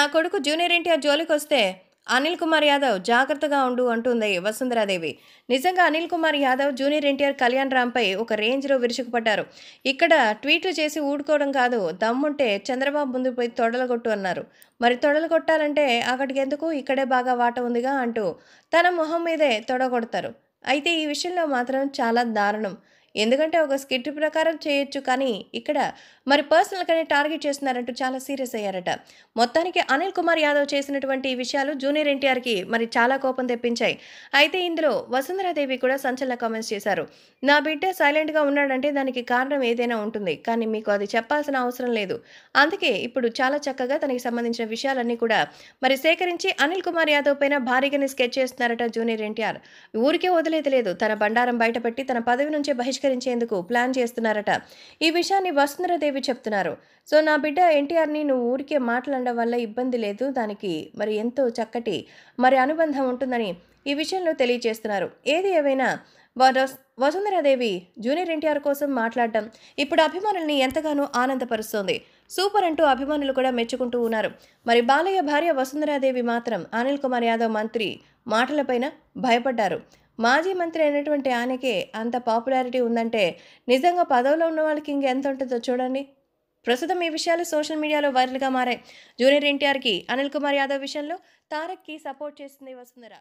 నా కొడుకు జూనియర్ ఎన్టీఆర్ జోలికి వస్తే అనిల్ కుమార్ యాదవ్ జాగ్రత్తగా ఉండు అంటుంది వసుంధరాదేవి నిజంగా అనిల్ కుమార్ యాదవ్ జూనియర్ ఎన్టీఆర్ కళ్యాణ్ రామ్పై ఒక రేంజ్లో విరుచుకుపడ్డారు ఇక్కడ ట్వీట్లు చేసి ఊడుకోవడం కాదు దమ్ముంటే చంద్రబాబు ముందు పోయి తొడలగొట్టు అన్నారు మరి కొట్టాలంటే అక్కడికి ఎందుకు ఇక్కడే బాగా వాట ఉందిగా అంటూ తన మొహం మీదే తొడగొడతారు అయితే ఈ విషయంలో మాత్రం చాలా దారుణం ఎందుకంటే ఒక స్కిట్ ప్రకారం చేయొచ్చు కానీ ఇక్కడ మరి పర్సనల్గానే టార్గెట్ చేస్తున్నారంటూ చాలా సీరియస్ అయ్యారట మొత్తానికి అనిల్ కుమార్ యాదవ్ చేసినటువంటి విషయాలు జూనియర్ ఎన్టీఆర్కి మరి చాలా కోపం తెప్పించాయి అయితే ఇందులో వసుంధరాదేవి కూడా సంచలన కామెంట్స్ చేశారు నా బిడ్డ సైలెంట్గా ఉన్నాడంటే దానికి కారణం ఏదైనా ఉంటుంది కానీ మీకు అది చెప్పాల్సిన అవసరం లేదు అందుకే ఇప్పుడు చాలా చక్కగా తనకి సంబంధించిన విషయాలన్నీ కూడా మరి సేకరించి అనిల్ కుమార్ యాదవ్ పైన భారీగానే స్కెచ్ చేస్తున్నారట జూనియర్ ఎన్టీఆర్ ఊరికే వదిలేదు తన బండారం బయటపెట్టి తన పదవి నుంచే బహిష్ బహిష్కరించేందుకు ప్లాన్ చేస్తున్నారట ఈ విషయాన్ని వసుంధరదేవి చెప్తున్నారు సో నా బిడ్డ ఎన్టీఆర్ని నువ్వు ఊరికే మాట్లాడడం వల్ల ఇబ్బంది లేదు దానికి మరి ఎంతో చక్కటి మరి అనుబంధం ఉంటుందని ఈ విషయంలో తెలియజేస్తున్నారు ఏది ఏవైనా వసుంధరాదేవి జూనియర్ ఎన్టీఆర్ కోసం మాట్లాడడం ఇప్పుడు అభిమానుల్ని ఎంతగానో ఆనందపరుస్తోంది సూపర్ అంటూ అభిమానులు కూడా మెచ్చుకుంటూ ఉన్నారు మరి బాలయ్య భార్య వసుంధరాదేవి మాత్రం అనిల్ కుమార్ యాదవ్ మంత్రి మాటలపైన భయపడ్డారు మాజీ మంత్రి అయినటువంటి ఆయనకి అంత పాపులారిటీ ఉందంటే నిజంగా పదవిలో ఉన్న వాళ్ళకి ఇంకెంత ఉంటుందో చూడండి ప్రస్తుతం ఈ విషయాలు సోషల్ మీడియాలో వైరల్గా మారాయి జూనియర్ ఎన్టీఆర్కి అనిల్ కుమార్ యాదవ్ విషయంలో తారక్కి సపోర్ట్ చేస్తుంది వసుంధర